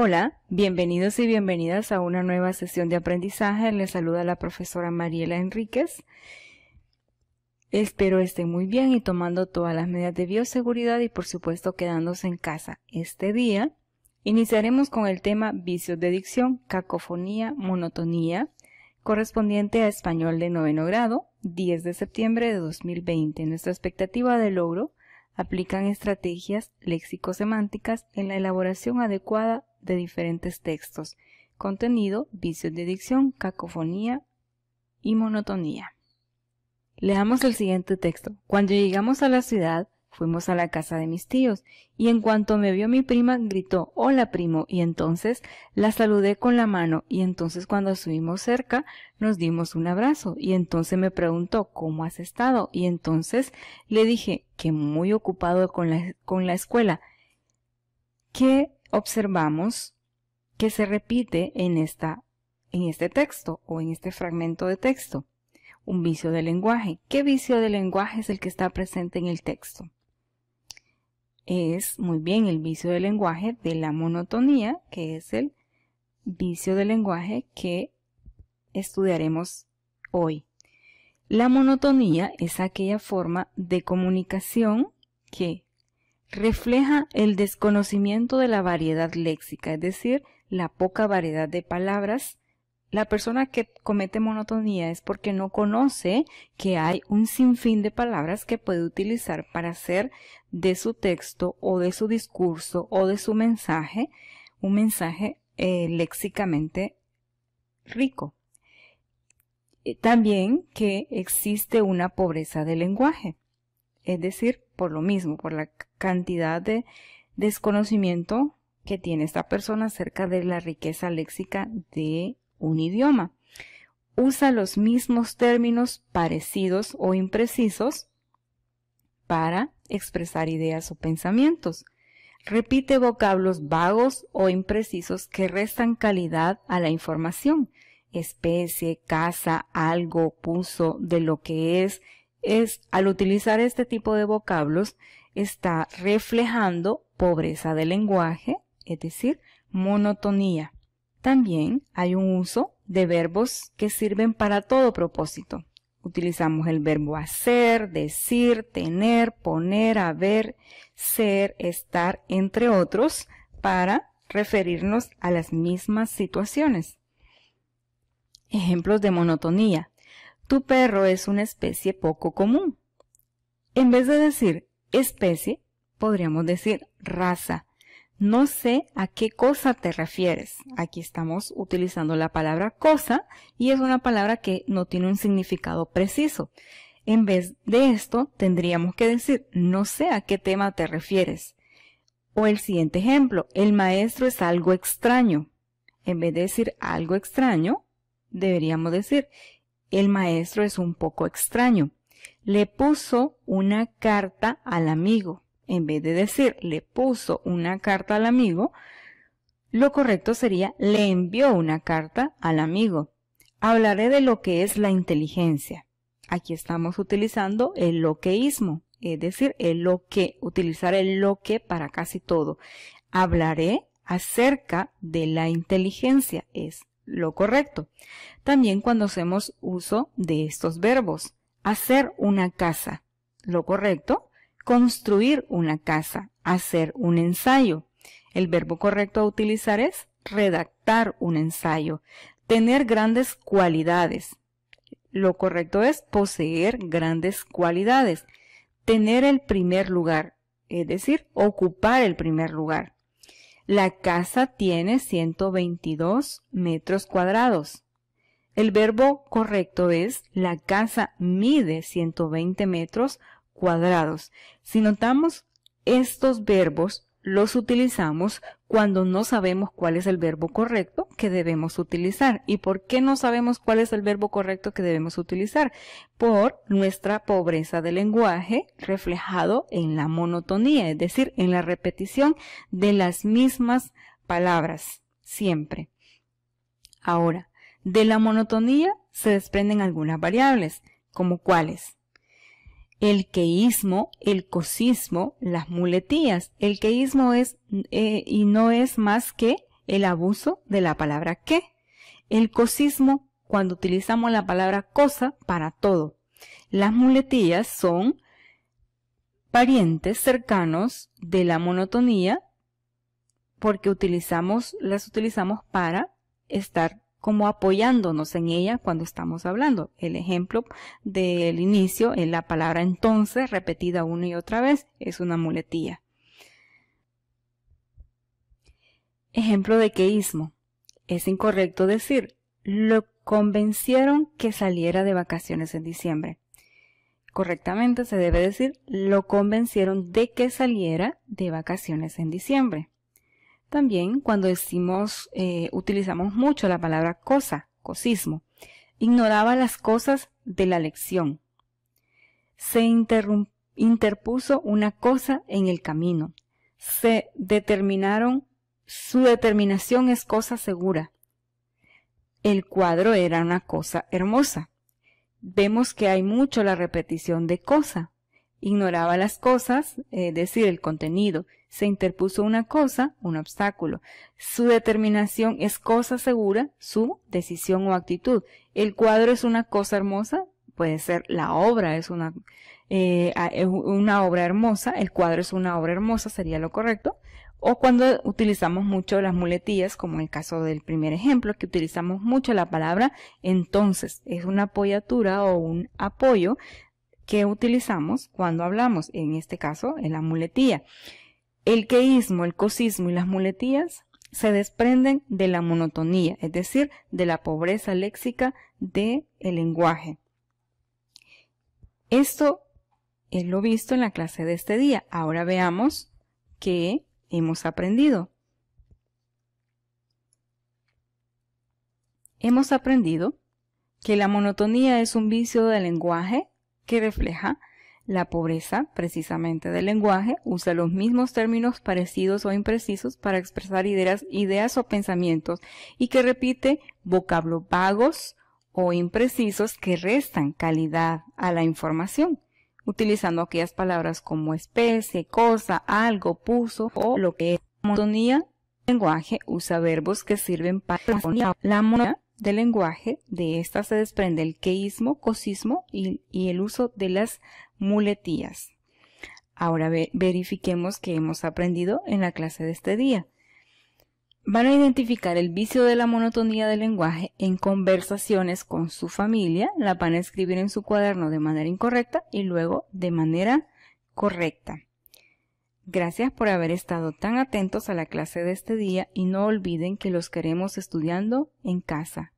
Hola, bienvenidos y bienvenidas a una nueva sesión de aprendizaje. Les saluda la profesora Mariela Enríquez. Espero estén muy bien y tomando todas las medidas de bioseguridad y por supuesto quedándose en casa. Este día iniciaremos con el tema vicios de dicción, cacofonía, monotonía, correspondiente a español de noveno grado, 10 de septiembre de 2020. Nuestra expectativa de logro aplican estrategias léxico-semánticas en la elaboración adecuada de diferentes textos, contenido, vicios de dicción, cacofonía y monotonía. Leamos el siguiente texto. Cuando llegamos a la ciudad, fuimos a la casa de mis tíos, y en cuanto me vio mi prima, gritó Hola primo, y entonces la saludé con la mano, y entonces cuando subimos cerca, nos dimos un abrazo, y entonces me preguntó ¿Cómo has estado? Y entonces le dije que muy ocupado con la, escuela, ¿Qué observamos que se repite en, esta, en este texto o en este fragmento de texto. Un vicio de lenguaje. ¿Qué vicio de lenguaje es el que está presente en el texto? Es, muy bien, el vicio de lenguaje de la monotonía, que es el vicio de lenguaje que estudiaremos hoy. La monotonía es aquella forma de comunicación que refleja el desconocimiento de la variedad léxica, es decir, la poca variedad de palabras. La persona que comete monotonía es porque no conoce que hay un sinfín de palabras que puede utilizar para hacer de su texto o de su discurso o de su mensaje un mensaje eh, léxicamente rico. Eh, también que existe una pobreza de lenguaje. Es decir, por lo mismo, por la cantidad de desconocimiento que tiene esta persona acerca de la riqueza léxica de un idioma. Usa los mismos términos parecidos o imprecisos para expresar ideas o pensamientos. Repite vocablos vagos o imprecisos que restan calidad a la información. Especie, casa, algo, puso, de lo que es, es, al utilizar este tipo de vocablos, está reflejando pobreza de lenguaje, es decir, monotonía. También hay un uso de verbos que sirven para todo propósito. Utilizamos el verbo hacer, decir, tener, poner, haber, ser, estar, entre otros, para referirnos a las mismas situaciones. Ejemplos de monotonía tu perro es una especie poco común. En vez de decir especie, podríamos decir raza. No sé a qué cosa te refieres. Aquí estamos utilizando la palabra cosa y es una palabra que no tiene un significado preciso. En vez de esto, tendríamos que decir no sé a qué tema te refieres. O el siguiente ejemplo, el maestro es algo extraño. En vez de decir algo extraño, deberíamos decir el maestro es un poco extraño. Le puso una carta al amigo. En vez de decir le puso una carta al amigo, lo correcto sería le envió una carta al amigo. Hablaré de lo que es la inteligencia. Aquí estamos utilizando el loqueísmo, es decir, el loque, utilizar el loque para casi todo. Hablaré acerca de la inteligencia, es lo correcto. También cuando hacemos uso de estos verbos. Hacer una casa, lo correcto. Construir una casa, hacer un ensayo. El verbo correcto a utilizar es redactar un ensayo. Tener grandes cualidades. Lo correcto es poseer grandes cualidades. Tener el primer lugar, es decir, ocupar el primer lugar. La casa tiene 122 metros cuadrados. El verbo correcto es la casa mide 120 metros cuadrados. Si notamos estos verbos, los utilizamos cuando no sabemos cuál es el verbo correcto que debemos utilizar. ¿Y por qué no sabemos cuál es el verbo correcto que debemos utilizar? Por nuestra pobreza de lenguaje reflejado en la monotonía, es decir, en la repetición de las mismas palabras, siempre. Ahora, de la monotonía se desprenden algunas variables, como cuáles el queísmo, el cosismo, las muletillas. El queísmo es eh, y no es más que el abuso de la palabra que. El cosismo cuando utilizamos la palabra cosa para todo. Las muletillas son parientes cercanos de la monotonía porque utilizamos, las utilizamos para estar como apoyándonos en ella cuando estamos hablando. El ejemplo del inicio en la palabra entonces repetida una y otra vez es una muletilla. Ejemplo de queísmo. Es incorrecto decir, lo convencieron que saliera de vacaciones en diciembre. Correctamente se debe decir, lo convencieron de que saliera de vacaciones en diciembre. También cuando decimos, eh, utilizamos mucho la palabra cosa, cosismo. Ignoraba las cosas de la lección. Se interpuso una cosa en el camino. Se determinaron, su determinación es cosa segura. El cuadro era una cosa hermosa. Vemos que hay mucho la repetición de cosa ignoraba las cosas, es decir, el contenido. Se interpuso una cosa, un obstáculo. Su determinación es cosa segura, su decisión o actitud. El cuadro es una cosa hermosa, puede ser la obra, es una, eh, una obra hermosa, el cuadro es una obra hermosa, sería lo correcto. O cuando utilizamos mucho las muletillas, como en el caso del primer ejemplo, que utilizamos mucho la palabra entonces, es una apoyatura o un apoyo que utilizamos cuando hablamos, en este caso, en la muletía. El queísmo, el cosismo y las muletías se desprenden de la monotonía, es decir, de la pobreza léxica del el lenguaje. Esto es lo visto en la clase de este día. Ahora veamos qué hemos aprendido. Hemos aprendido que la monotonía es un vicio del lenguaje que refleja la pobreza precisamente del lenguaje, usa los mismos términos parecidos o imprecisos para expresar ideas, ideas o pensamientos y que repite vocablos vagos o imprecisos que restan calidad a la información utilizando aquellas palabras como especie, cosa, algo, puso o lo que es monotonía. El lenguaje usa verbos que sirven para la monotonía, del lenguaje, de esta se desprende el queísmo, cosismo y, el uso de las muletías. Ahora verifiquemos qué hemos aprendido en la clase de este día. Van a identificar el vicio de la monotonía del lenguaje en conversaciones con su familia, la van a escribir en su cuaderno de manera incorrecta y luego de manera correcta. Gracias por haber estado tan atentos a la clase de este día y no olviden que los queremos estudiando en casa.